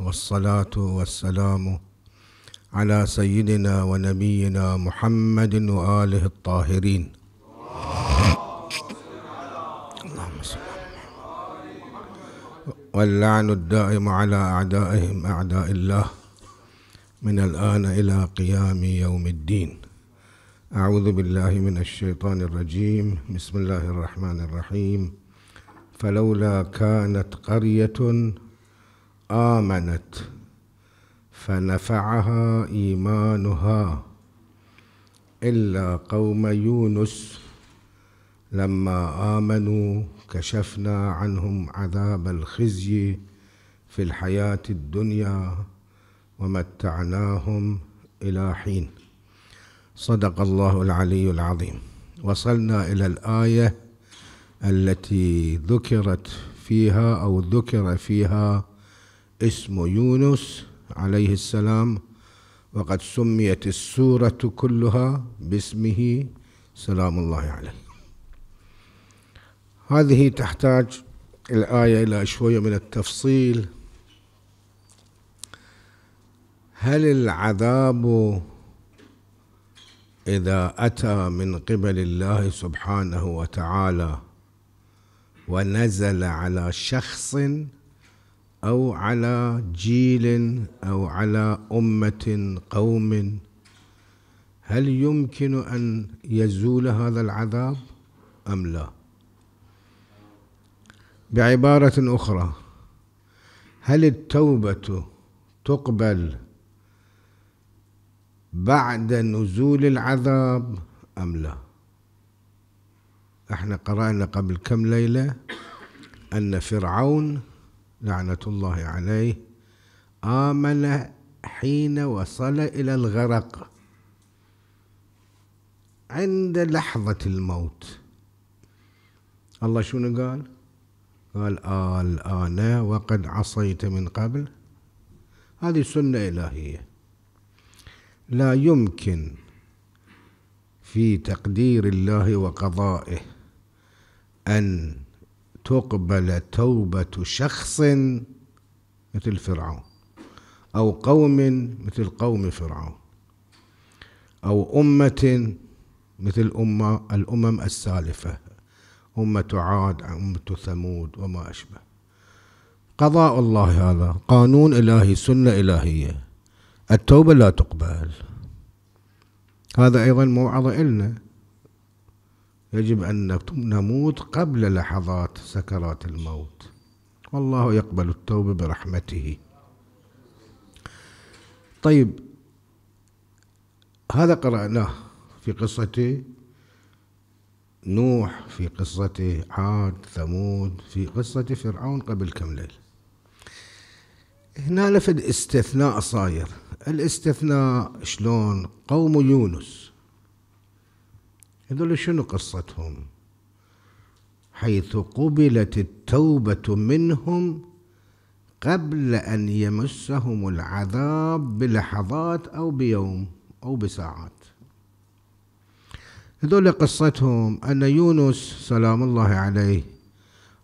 والصلاة والسلام على سيدنا ونبينا محمد وآله الطاهرين اللهم صل واللعن الدائم على أعدائهم أعداء الله من الآن إلى قيام يوم الدين أعوذ بالله من الشيطان الرجيم بسم الله الرحمن الرحيم فلولا كانت قرية آمنت فنفعها إيمانها إلا قوم يونس لما آمنوا كشفنا عنهم عذاب الخزي في الحياة الدنيا ومتعناهم إلى حين صدق الله العلي العظيم وصلنا إلى الآية التي ذكرت فيها أو ذكر فيها اسم يونس عليه السلام وقد سميت السورة كلها باسمه سلام الله عليه هذه تحتاج الآية إلى شوية من التفصيل هل العذاب إذا أتى من قبل الله سبحانه وتعالى ونزل على شخص أو على جيل أو على أمة قوم هل يمكن أن يزول هذا العذاب أم لا بعبارة أخرى هل التوبة تقبل بعد نزول العذاب أم لا احنا قرأنا قبل كم ليلة أن فرعون لعنة الله عليه آمن حين وصل إلى الغرق عند لحظة الموت الله شنو قال قال ال آنا وقد عصيت من قبل هذه سنة إلهية لا يمكن في تقدير الله وقضائه أن تقبل توبة شخص مثل فرعون أو قوم مثل قوم فرعون أو أمة مثل أمة الأمم السالفة أمة عاد أمة ثمود وما أشبه قضاء الله هذا قانون إلهي سنة إلهية التوبة لا تقبل هذا أيضا موعظة إلنا يجب أن نموت قبل لحظات سكرات الموت والله يقبل التوبة برحمته طيب هذا قرأناه في قصة نوح في قصة عاد ثمود في قصة فرعون قبل كم ليلة هنا لفد استثناء صاير الاستثناء شلون قوم يونس هذول شنو قصتهم حيث قبلت التوبة منهم قبل أن يمسهم العذاب بلحظات أو بيوم أو بساعات هذول قصتهم أن يونس سلام الله عليه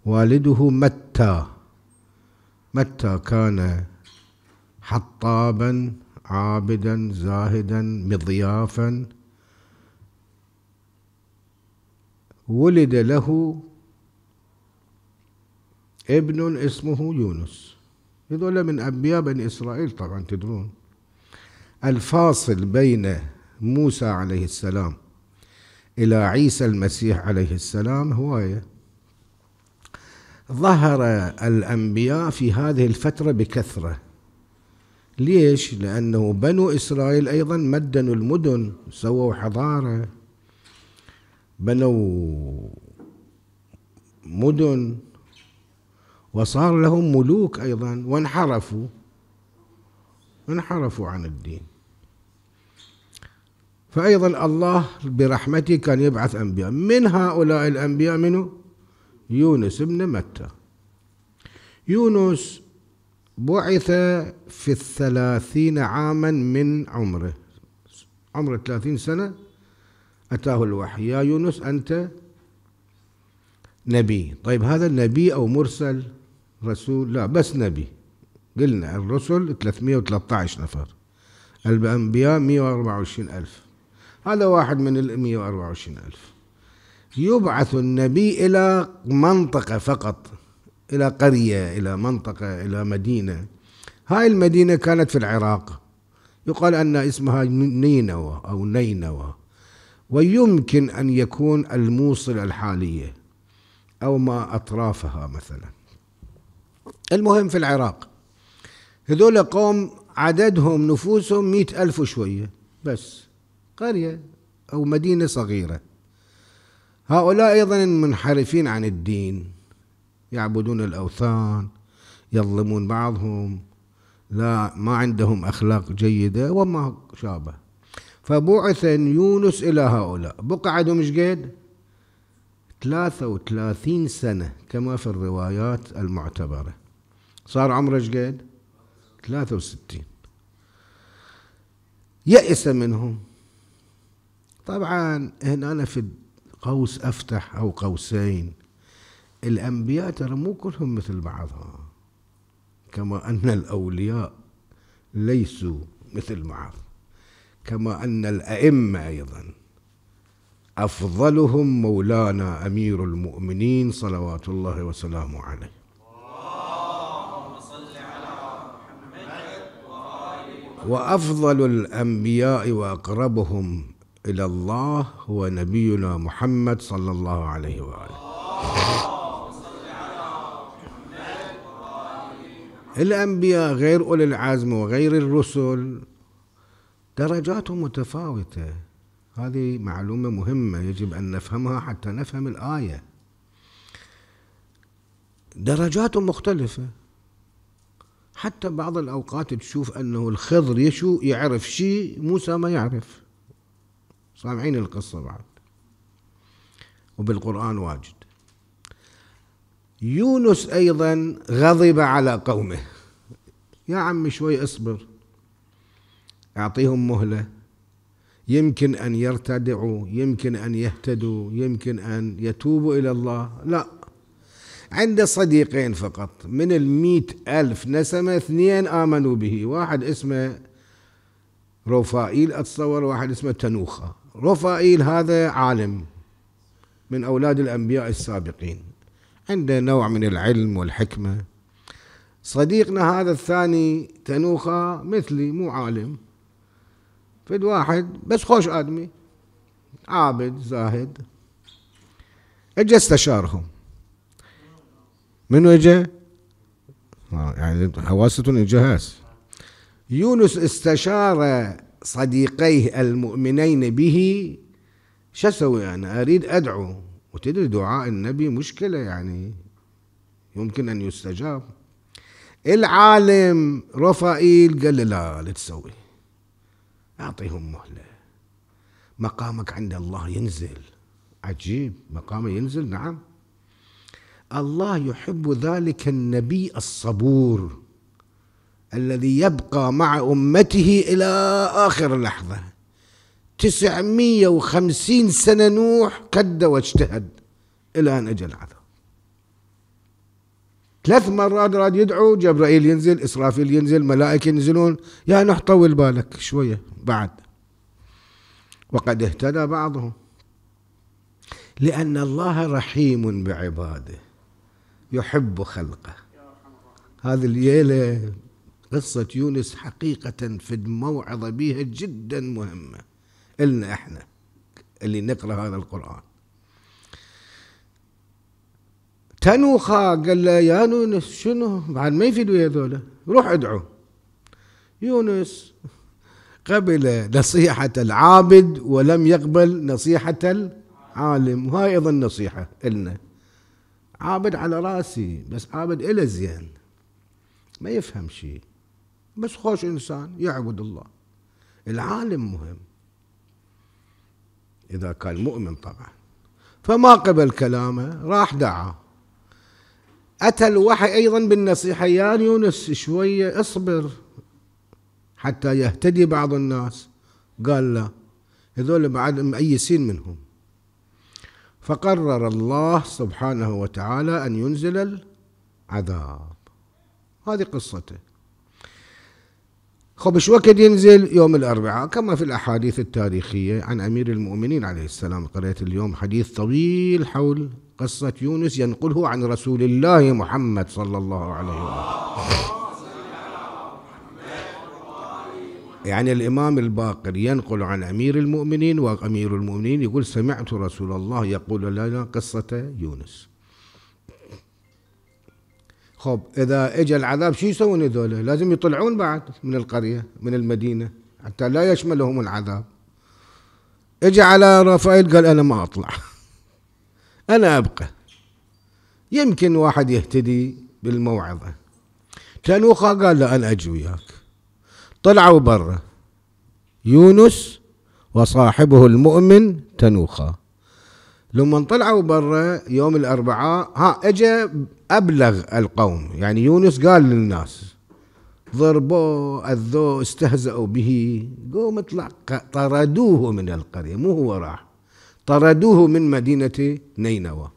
والده متى متى كان حطابا عابدا زاهدا مضيافا ولد له ابن اسمه يونس هذول من أنبياء بني إسرائيل طبعا تدرون الفاصل بين موسى عليه السلام إلى عيسى المسيح عليه السلام هواية ظهر الأنبياء في هذه الفترة بكثرة ليش؟ لأنه بنو إسرائيل أيضا مدنوا المدن سووا حضارة بنوا مدن وصار لهم ملوك أيضا وانحرفوا انحرفوا عن الدين فأيضا الله برحمته كان يبعث أنبياء من هؤلاء الأنبياء منه يونس بن متى يونس بعث في الثلاثين عاما من عمره عمره ثلاثين سنة أتاه الوحي يا يونس أنت نبي طيب هذا نبي أو مرسل رسول لا بس نبي قلنا الرسل 313 نفر الأنبياء 124 ألف هذا واحد من ال 124 ألف يبعث النبي إلى منطقة فقط إلى قرية إلى منطقة إلى مدينة هاي المدينة كانت في العراق يقال أن اسمها نينوى أو نينوى ويمكن أن يكون الموصل الحالية أو ما أطرافها مثلا المهم في العراق هذول قوم عددهم نفوسهم مئة ألف وشوية بس قرية أو مدينة صغيرة هؤلاء أيضا منحرفين عن الدين يعبدون الأوثان يظلمون بعضهم لا ما عندهم أخلاق جيدة وما شابه فبعث يونس إلى هؤلاء بقى عندهم ايش قد؟ 33 سنة كما في الروايات المعتبرة صار عمره ايش قد؟ 63 يأس منهم طبعا هنا أنا في قوس أفتح أو قوسين الأنبياء ترى مو كلهم مثل بعضها كما أن الأولياء ليسوا مثل بعض كما أن الأئمة أيضا أفضلهم مولانا أمير المؤمنين صلوات الله وسلامه عليه وافضل الانبياء واقربهم الى الله هو نبينا محمد صلى الله عليه واله الانبياء غير اولي العزم وغير الرسل درجاته متفاوتة هذه معلومة مهمة يجب أن نفهمها حتى نفهم الآية درجاته مختلفة حتى بعض الأوقات تشوف أنه الخضر يشو يعرف شيء موسى ما يعرف سامعين القصة بعد وبالقرآن واجد يونس أيضا غضب على قومه يا عمي شوي اصبر أعطيهم مهلة يمكن أن يرتدعوا يمكن أن يهتدوا يمكن أن يتوبوا إلى الله لا عنده صديقين فقط من المئة ألف نسمة اثنين آمنوا به واحد اسمه روفائيل أتصور واحد اسمه تنوخة روفائيل هذا عالم من أولاد الأنبياء السابقين عنده نوع من العلم والحكمة صديقنا هذا الثاني تنوخة مثلي مو عالم في واحد بس خوش آدمي عابد زاهد اجى استشارهم منو اجى؟ آه، يعني حواستهم الجهاز يونس استشار صديقيه المؤمنين به شو اسوي انا؟ اريد ادعو وتدري دعاء النبي مشكله يعني يمكن ان يستجاب العالم رفائيل قال لا لا تسوي أعطيهم مهلة مقامك عند الله ينزل عجيب مقامه ينزل نعم الله يحب ذلك النبي الصبور الذي يبقى مع أمته إلى آخر لحظة تسعمية وخمسين سنة نوح كد واجتهد إلى أن أجل عذاب ثلاث مرات راد يدعو جبرائيل ينزل إسرافيل ينزل ملائكة ينزلون يا نح طول بالك شوية بعد وقد اهتدى بعضهم لأن الله رحيم بعباده يحب خلقه هذه الليلة قصة يونس حقيقة في الموعظة بها جدا مهمة إلنا إحنا اللي نقرأ هذا القرآن تنوخا قال له يا يونس شنو بعد ما يفيدوا يا ذولا روح ادعو يونس قبل نصيحة العابد ولم يقبل نصيحة العالم وهاي أيضا نصيحة إلنا عابد على راسي بس عابد إله زين ما يفهم شيء بس خوش إنسان يعبد الله العالم مهم إذا كان مؤمن طبعا فما قبل كلامه راح دعاه أتى الوحي أيضا بالنصيحة يا يونس شوية اصبر حتى يهتدي بعض الناس قال لا هذول بعد مأيسين منهم فقرر الله سبحانه وتعالى أن ينزل العذاب هذه قصته خب شو وقت ينزل يوم الأربعاء كما في الأحاديث التاريخية عن أمير المؤمنين عليه السلام قرأت اليوم حديث طويل حول قصة يونس ينقله عن رسول الله محمد صلى الله عليه وآله يعني الإمام الباقر ينقل عن أمير المؤمنين وأمير المؤمنين يقول سمعت رسول الله يقول لنا قصة يونس خب إذا إجا العذاب شو يسوون هذول لازم يطلعون بعد من القرية من المدينة حتى لا يشملهم العذاب إجا على رافائيل قال أنا ما أطلع أنا أبقى يمكن واحد يهتدي بالموعظة تنوخة قال له أنا أجي وياك طلعوا برا يونس وصاحبه المؤمن تنوخة لما طلعوا برا يوم الأربعاء ها أجا أبلغ القوم يعني يونس قال للناس ضربوه أذوه استهزأوا به قوم اطلع طردوه من القرية مو هو راح طردوه من مدينة نينوى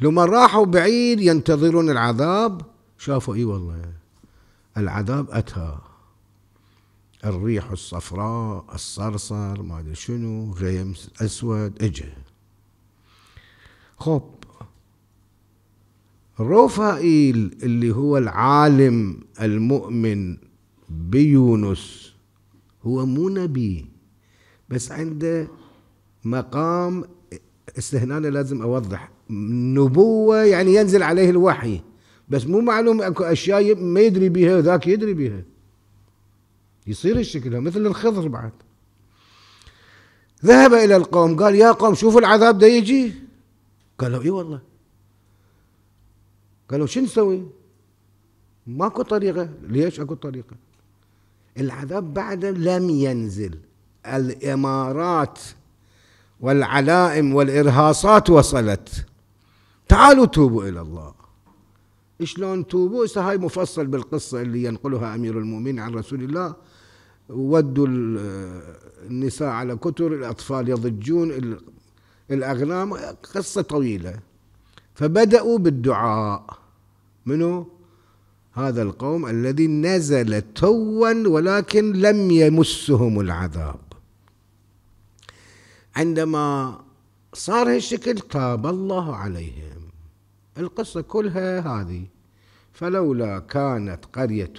لما راحوا بعيد ينتظرون العذاب شافوا اي والله العذاب اتى الريح الصفراء الصرصر ما ادري شنو غيم اسود اجى خب روفائيل اللي هو العالم المؤمن بيونس هو مو نبي بس عنده مقام استهنا لازم اوضح نبوه يعني ينزل عليه الوحي بس مو معلوم اكو اشياء ما يدري بها وذاك يدري بها يصير الشكل مثل الخضر بعد ذهب الى القوم قال يا قوم شوفوا العذاب ده يجي قالوا اي والله قالوا شو نسوي ماكو طريقه ليش اكو طريقه العذاب بعد لم ينزل الامارات والعلائم والإرهاصات وصلت تعالوا توبوا إلى الله شلون توبوا هاي مفصل بالقصة اللي ينقلها أمير المؤمنين عن رسول الله ودوا النساء على كتر الأطفال يضجون الأغنام قصة طويلة فبدأوا بالدعاء منو هذا القوم الذي نزل توا ولكن لم يمسهم العذاب عندما صار هالشكل تاب الله عليهم القصة كلها هذه فلولا كانت قرية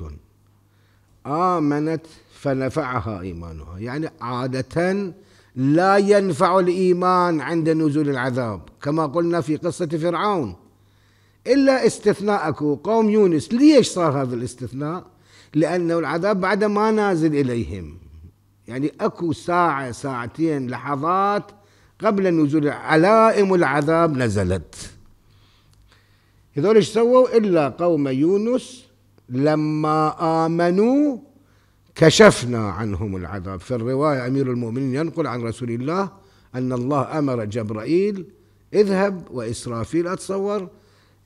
آمنت فنفعها إيمانها يعني عادة لا ينفع الإيمان عند نزول العذاب كما قلنا في قصة فرعون إلا استثناء أكو قوم يونس ليش صار هذا الاستثناء لأنه العذاب بعد ما نازل إليهم يعني اكو ساعة ساعتين لحظات قبل نزول علائم العذاب نزلت هذول ايش سووا الا قوم يونس لما امنوا كشفنا عنهم العذاب في الرواية امير المؤمنين ينقل عن رسول الله ان الله امر جبرائيل اذهب واسرافيل اتصور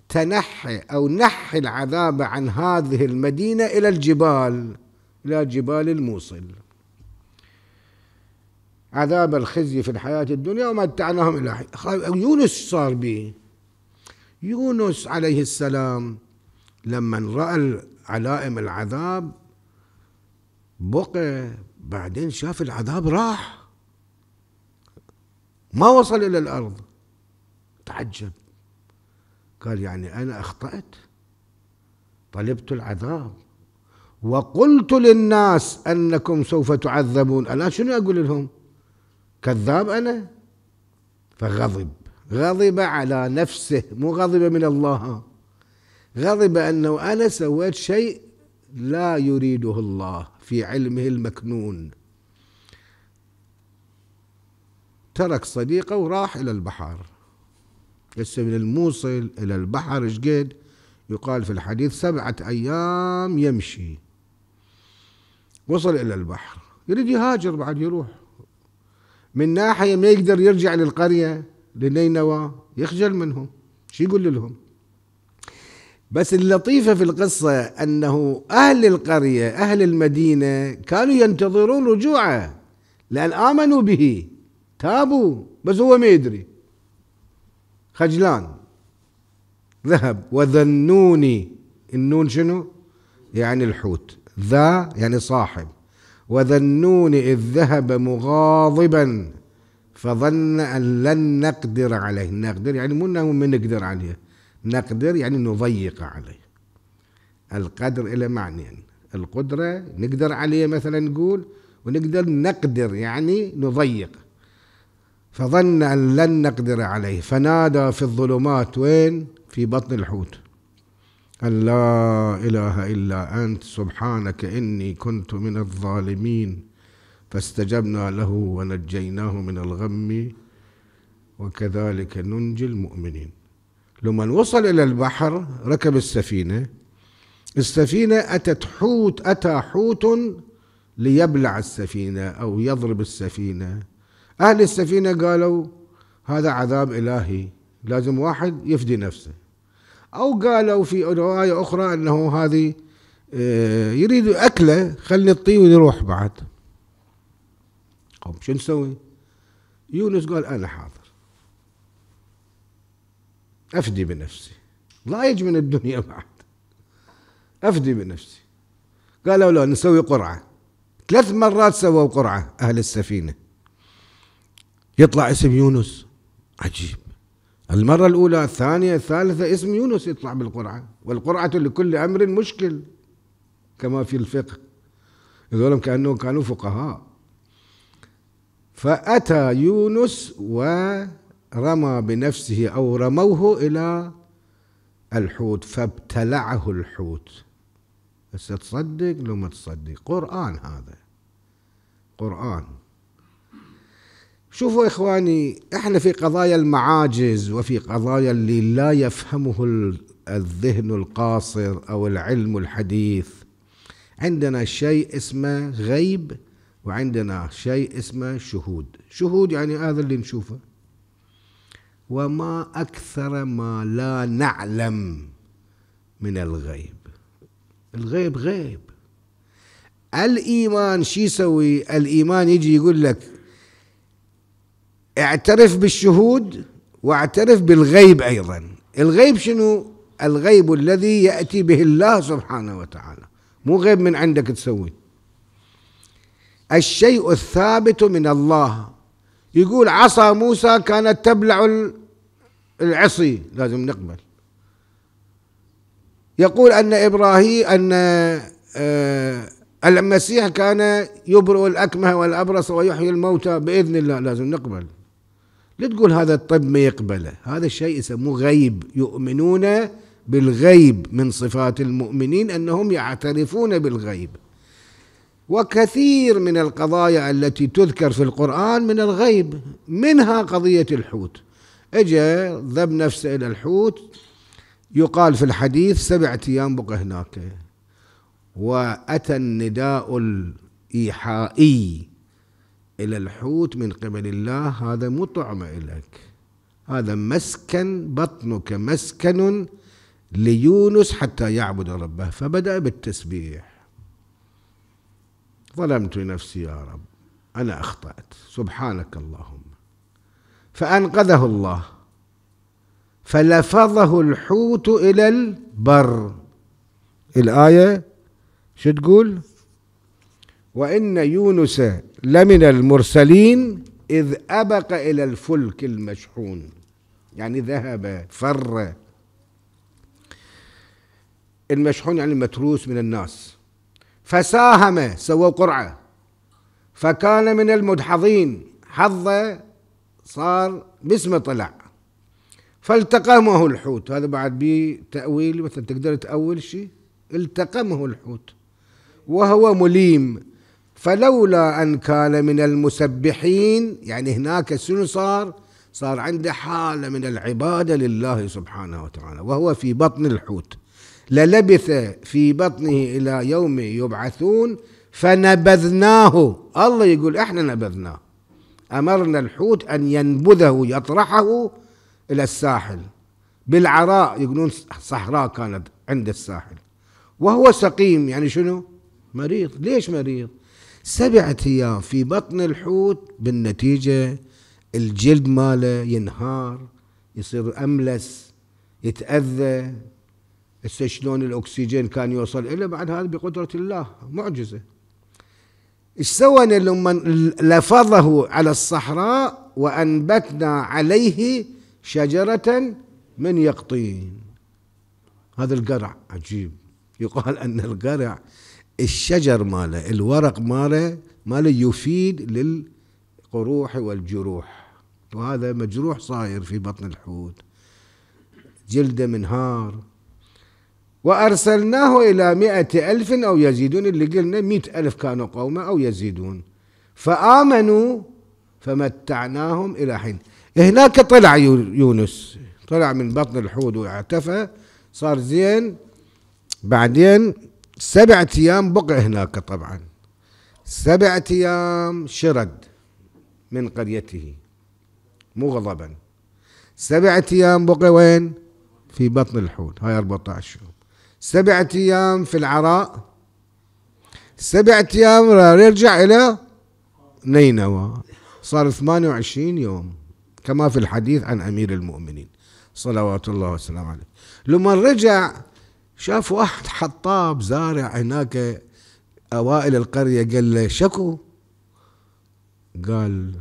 تنحي او نحي العذاب عن هذه المدينه الى الجبال الى جبال الموصل عذاب الخزي في الحياة الدنيا ومتعناهم إلى حين يونس صار به يونس عليه السلام لما رأى علائم العذاب بقي بعدين شاف العذاب راح ما وصل إلى الأرض تعجب قال يعني أنا أخطأت طلبت العذاب وقلت للناس أنكم سوف تعذبون الآن شنو أقول لهم كذاب أنا فغضب غضب على نفسه مو غضب من الله غضب أنه أنا سويت شيء لا يريده الله في علمه المكنون ترك صديقه وراح إلى البحر لسه من الموصل إلى البحر شقد يقال في الحديث سبعة أيام يمشي وصل إلى البحر يريد يهاجر بعد يروح من ناحية ما يقدر يرجع للقرية لنينوى يخجل منهم شو يقول لهم بس اللطيفة في القصة أنه أهل القرية أهل المدينة كانوا ينتظرون رجوعه لأن آمنوا به تابوا بس هو ما يدري خجلان ذهب وذنوني النون شنو يعني الحوت ذا يعني صاحب وذا النون إذ ذهب مغاضبا فظن أن لن نقدر عليه نقدر يعني مو أنه ما نقدر عليه نقدر يعني نضيق عليه القدر إلى يعني. القدرة نقدر عليه مثلا نقول ونقدر نقدر يعني نضيق فظن أن لن نقدر عليه فنادى في الظلمات وين في بطن الحوت أن لا إله إلا أنت سبحانك إني كنت من الظالمين فاستجبنا له ونجيناه من الغم وكذلك ننجي المؤمنين لما وصل إلى البحر ركب السفينة السفينة أتت حوت أتى حوت ليبلع السفينة أو يضرب السفينة أهل السفينة قالوا هذا عذاب إلهي لازم واحد يفدي نفسه أو قالوا في رواية أخرى أنه هذه آه، يريد أكله خلي الطين ونروح بعد قوم طيب، شو نسوي يونس قال أنا حاضر أفدي بنفسي ضايج من الدنيا بعد أفدي بنفسي قالوا لا نسوي قرعة ثلاث مرات سووا قرعة أهل السفينة يطلع اسم يونس عجيب المرة الأولى الثانية الثالثة اسم يونس يطلع بالقرعة والقرعة لكل أمر مشكل كما في الفقه ذولم كأنهم كانوا فقهاء فأتى يونس ورمى بنفسه أو رموه إلى الحوت فابتلعه الحوت بس تصدق لو ما تصدق قرآن هذا قرآن شوفوا إخواني إحنا في قضايا المعاجز وفي قضايا اللي لا يفهمه الذهن القاصر أو العلم الحديث عندنا شيء اسمه غيب وعندنا شيء اسمه شهود شهود يعني هذا اللي نشوفه وما أكثر ما لا نعلم من الغيب الغيب غيب الإيمان شو يسوي الإيمان يجي يقول لك اعترف بالشهود واعترف بالغيب أيضا الغيب شنو الغيب الذي يأتي به الله سبحانه وتعالى مو غيب من عندك تسوي الشيء الثابت من الله يقول عصا موسى كانت تبلع العصي لازم نقبل يقول أن إبراهيم أن آه، المسيح كان يبرئ الأكمه والأبرص ويحيي الموتى بإذن الله لازم نقبل لا تقول هذا الطب ما يقبله هذا الشيء يسموه غيب يؤمنون بالغيب من صفات المؤمنين انهم يعترفون بالغيب وكثير من القضايا التي تذكر في القرآن من الغيب منها قضية الحوت اجى ذب نفسه إلى الحوت يقال في الحديث سبعة أيام بقى هناك وأتى النداء الإيحائي إلى الحوت من قبل الله هذا مو طعمة إلك هذا مسكن بطنك مسكن ليونس حتى يعبد ربه فبدأ بالتسبيح ظلمت نفسي يا رب أنا أخطأت سبحانك اللهم فأنقذه الله فلفظه الحوت إلى البر الآية شو تقول وإن يونس لمن المرسلين إذ أبق إلى الفلك المشحون يعني ذهب فر المشحون يعني المتروس من الناس فساهم سوى قرعة فكان من المدحضين حظه صار باسمه طلع فالتقمه الحوت هذا بعد بي تأويل مثلا تقدر تأول شيء التقمه الحوت وهو مليم فلولا أن كان من المسبحين يعني هناك شنو صار صار عنده حالة من العبادة لله سبحانه وتعالى وهو في بطن الحوت للبث في بطنه إلى يوم يبعثون فنبذناه الله يقول احنا نبذناه أمرنا الحوت أن ينبذه يطرحه إلى الساحل بالعراء يقولون صحراء كانت عند الساحل وهو سقيم يعني شنو مريض ليش مريض سبعة أيام في بطن الحوت بالنتيجة الجلد ماله ينهار يصير أملس يتأذى شلون الأكسجين كان يوصل إله بعد هذا بقدرة الله معجزة ايش سوى لما لفظه على الصحراء وأنبتنا عليه شجرة من يقطين هذا القرع عجيب يقال أن القرع الشجر ماله الورق ماله ماله يفيد للقروح والجروح وهذا مجروح صاير في بطن الحوت جلده منهار وأرسلناه إلى مئة ألف أو يزيدون اللي قلنا مئة ألف كانوا قوما أو يزيدون فآمنوا فمتعناهم إلى حين هناك طلع يونس طلع من بطن الحوت واعتفى صار زين بعدين سبعة أيام بقي هناك طبعا سبعة أيام شرد من قريته مغضبا سبعة أيام بقي وين في بطن الحوت هاي 14 يوم سبعة أيام في العراء سبعة أيام يرجع إلى نينوى صار 28 يوم كما في الحديث عن أمير المؤمنين صلوات الله وسلامه عليه لما رجع شاف واحد حطاب زارع هناك اوائل القريه قال له شكو قال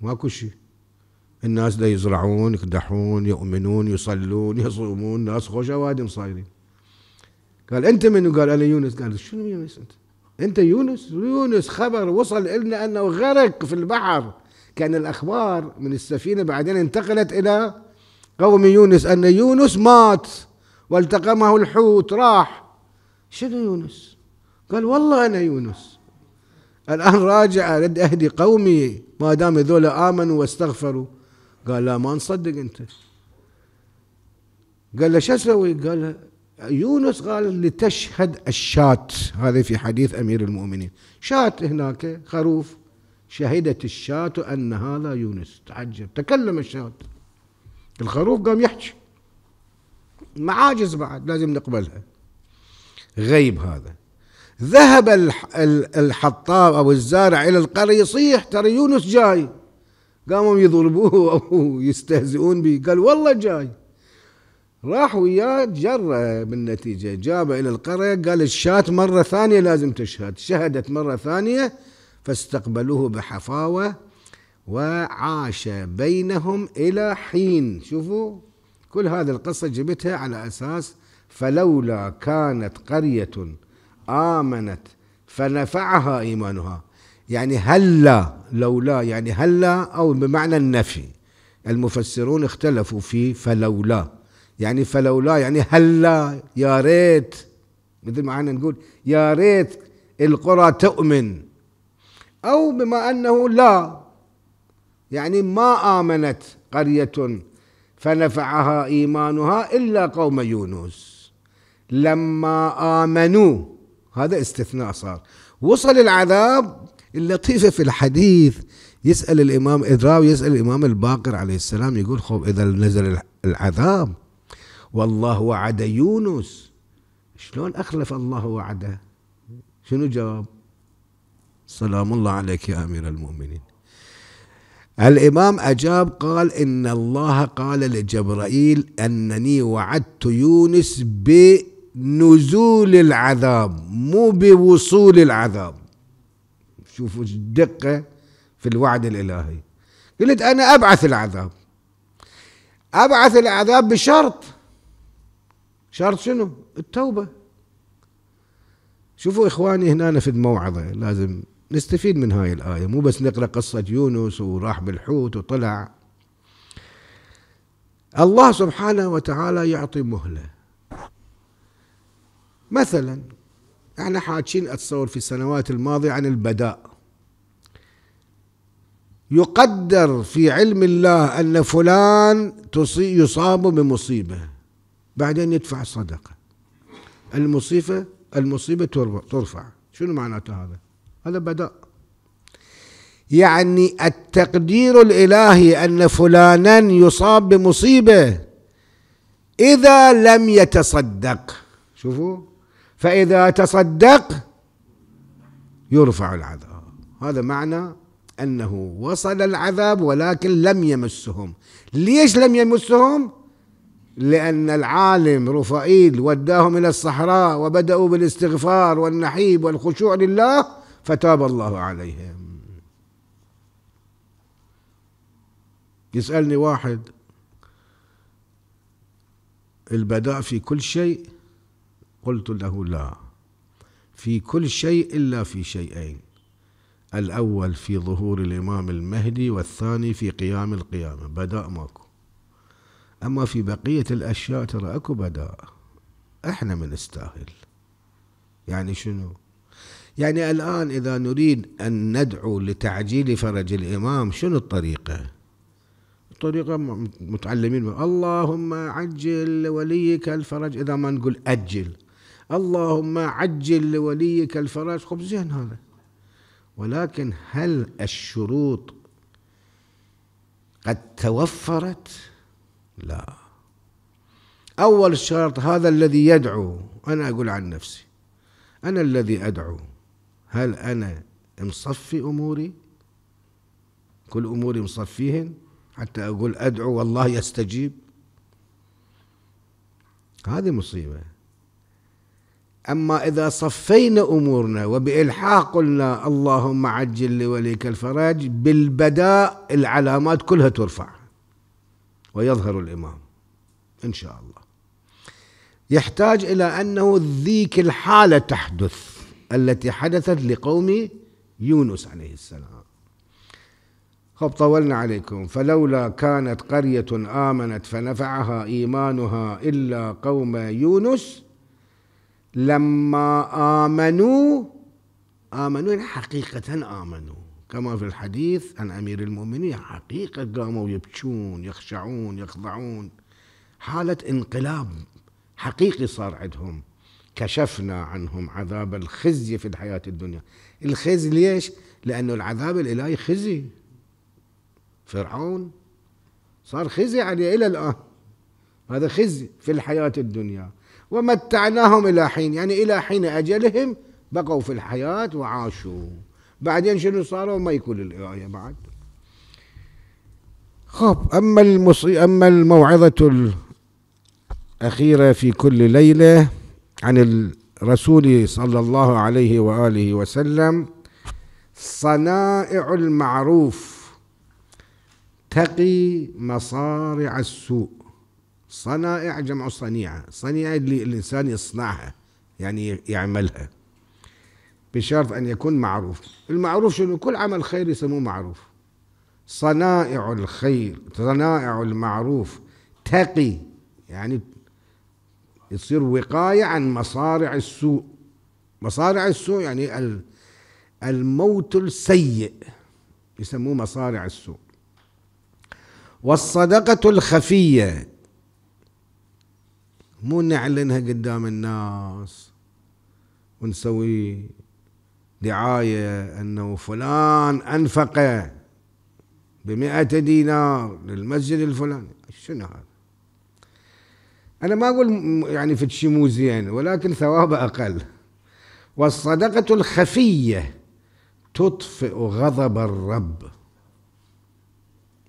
ماكو شيء الناس دا يزرعون يكدحون يؤمنون يصلون يصومون ناس خوش اوادم صايرين قال انت منو قال انا يونس قال شنو يونس انت انت يونس يونس خبر وصل لنا انه غرق في البحر كان الاخبار من السفينه بعدين انتقلت الى قوم يونس ان يونس مات والتقمه الحوت راح شنو يونس قال والله أنا يونس الآن راجع أرد أهدي قومي ما دام ذولا آمنوا واستغفروا قال لا ما نصدق أنت قال له شو أسوي قال يونس قال لتشهد الشات هذا في حديث أمير المؤمنين شات هناك خروف شهدت الشات أن هذا يونس تعجب تكلم الشات الخروف قام يحكي معاجز بعد لازم نقبلها غيب هذا ذهب الحطاب أو الزارع إلى القرية يصيح ترى يونس جاي قاموا يضربوه أو يستهزئون به قال والله جاي راح وياه جرى بالنتيجة جابه إلى القرية قال الشاة مرة ثانية لازم تشهد شهدت مرة ثانية فاستقبلوه بحفاوة وعاش بينهم إلى حين شوفوا كل هذه القصة جبتها على أساس فلولا كانت قرية آمنت فنفعها إيمانها يعني هلا لولا يعني هلا أو بمعنى النفي المفسرون اختلفوا في فلولا يعني فلولا يعني هلا يا ريت مثل ما احنا نقول يا ريت القرى تؤمن أو بما أنه لا يعني ما آمنت قرية فنفعها ايمانها الا قوم يونس لما امنوا هذا استثناء صار وصل العذاب اللطيفه في الحديث يسال الامام ادراوي يسال الامام الباقر عليه السلام يقول خب اذا نزل العذاب والله وعد يونس شلون اخلف الله وعده شنو جواب سلام الله عليك يا امير المؤمنين الإمام أجاب قال إن الله قال لجبرائيل أنني وعدت يونس بنزول العذاب مو بوصول العذاب شوفوا الدقة في الوعد الإلهي قلت أنا أبعث العذاب أبعث العذاب بشرط شرط شنو التوبة شوفوا إخواني هنا في الموعظة لازم نستفيد من هاي الآية مو بس نقرأ قصة يونس وراح بالحوت وطلع الله سبحانه وتعالى يعطي مهلة مثلا احنا حاجين اتصور في السنوات الماضية عن البداء يقدر في علم الله ان فلان يصاب بمصيبة بعدين يدفع الصدقة المصيبة المصيبة ترفع شنو معناته هذا؟ هذا بدأ يعني التقدير الإلهي أن فلانا يصاب بمصيبة إذا لم يتصدق شوفوا فإذا تصدق يرفع العذاب هذا معنى أنه وصل العذاب ولكن لم يمسهم ليش لم يمسهم لأن العالم رفائيل وداهم إلى الصحراء وبدأوا بالاستغفار والنحيب والخشوع لله فتاب الله عليهم يسألني واحد البداء في كل شيء قلت له لا في كل شيء إلا في شيئين الأول في ظهور الإمام المهدي والثاني في قيام القيامة بداء ماكو أما في بقية الأشياء ترى أكو بداء إحنا من استاهل يعني شنو يعني الآن إذا نريد أن ندعو لتعجيل فرج الإمام شنو الطريقة الطريقة متعلمين اللهم عجل لوليك الفرج إذا ما نقول أجل اللهم عجل لوليك الفرج خب زين هذا ولكن هل الشروط قد توفرت لا أول شرط هذا الذي يدعو أنا أقول عن نفسي أنا الذي أدعو هل أنا مصفي أموري كل أموري مصفيهن حتى أقول أدعو والله يستجيب هذه مصيبة أما إذا صفينا أمورنا وبإلحاق قلنا اللهم عجل لوليك الفرج بالبداء العلامات كلها ترفع ويظهر الإمام إن شاء الله يحتاج إلى أنه ذيك الحالة تحدث التي حدثت لقوم يونس عليه السلام خب طولنا عليكم فلولا كانت قرية آمنت فنفعها إيمانها إلا قوم يونس لما آمنوا آمنوا يعني حقيقة آمنوا كما في الحديث عن أمير المؤمنين حقيقة قاموا يبكون يخشعون يخضعون حالة انقلاب حقيقي صار عندهم كشفنا عنهم عذاب الخزي في الحياة الدنيا الخزي ليش؟ لأنه العذاب الإلهي خزي فرعون صار خزي عليه إلى الآن هذا خزي في الحياة الدنيا ومتعناهم إلى حين يعني إلى حين أجلهم بقوا في الحياة وعاشوا بعدين شنو صاروا ما يكون الآية بعد خب أما, المصي... أما الموعظة الأخيرة في كل ليلة عن الرسول صلى الله عليه واله وسلم صنائع المعروف تقي مصارع السوء صنائع جمع صنيعه صنيعه اللي الانسان يصنعها يعني يعملها بشرط ان يكون معروف المعروف شنو كل عمل خير يسموه معروف صنائع الخير صنائع المعروف تقي يعني يصير وقاية عن مصارع السوء مصارع السوء يعني الموت السيء يسموه مصارع السوء والصدقة الخفية مو نعلنها قدام الناس ونسوي دعاية أنه فلان أنفق بمئة دينار للمسجد الفلاني شنو هذا أنا ما أقول يعني في شيء مو زين ولكن ثوابه أقل والصدقة الخفية تطفئ غضب الرب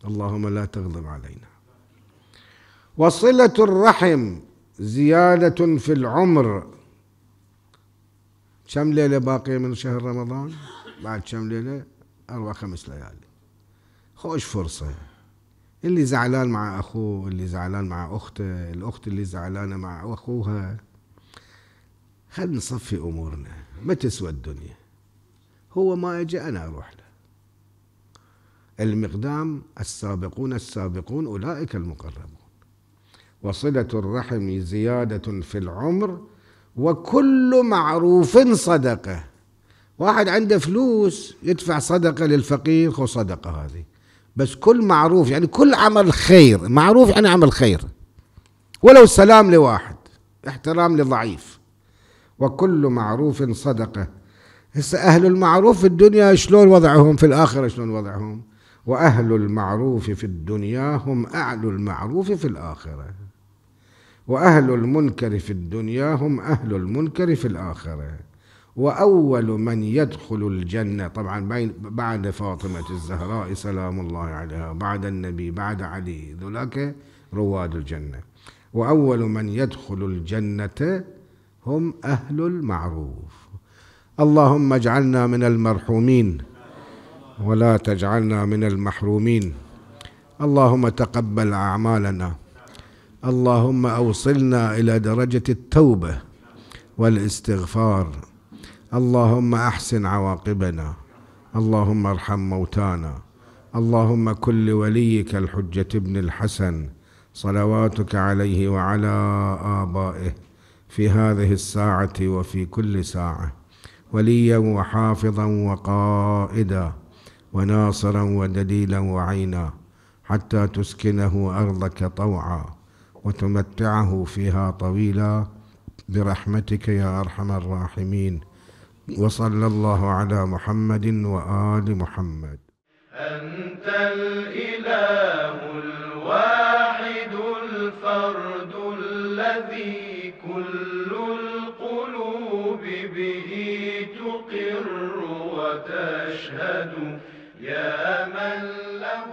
اللهم لا تغضب علينا وصلة الرحم زيادة في العمر كم ليلة باقية من شهر رمضان بعد كم ليلة أربع خمس ليالي خوش فرصة اللي زعلان مع اخوه اللي زعلان مع اخته الاخت اللي زعلانه مع اخوها خلينا نصفي امورنا ما تسوى الدنيا هو ما اجى انا اروح له المقدام السابقون السابقون اولئك المقربون وصله الرحم زياده في العمر وكل معروف صدقه واحد عنده فلوس يدفع صدقه للفقير خو صدقه هذه بس كل معروف يعني كل عمل خير معروف يعني عمل خير ولو سلام لواحد احترام لضعيف وكل معروف صدقة هسه أهل المعروف في الدنيا شلون وضعهم في الآخرة شلون وضعهم وأهل المعروف في الدنيا هم أعلى المعروف في الآخرة وأهل المنكر في الدنيا هم أهل المنكر في الآخرة وأول من يدخل الجنة طبعا بعد فاطمة الزهراء سلام الله عليها بعد النبي بعد علي ذلك رواد الجنة وأول من يدخل الجنة هم أهل المعروف اللهم اجعلنا من المرحومين ولا تجعلنا من المحرومين اللهم تقبل أعمالنا اللهم أوصلنا إلى درجة التوبة والاستغفار اللهم احسن عواقبنا اللهم ارحم موتانا اللهم كن لوليك الحجه ابن الحسن صلواتك عليه وعلى ابائه في هذه الساعه وفي كل ساعه وليا وحافظا وقائدا وناصرا ودليلا وعينا حتى تسكنه ارضك طوعا وتمتعه فيها طويلا برحمتك يا ارحم الراحمين وصلى الله على محمد وآل محمد أنت الإله الواحد الفرد الذي كل القلوب به تقر وتشهد يا من له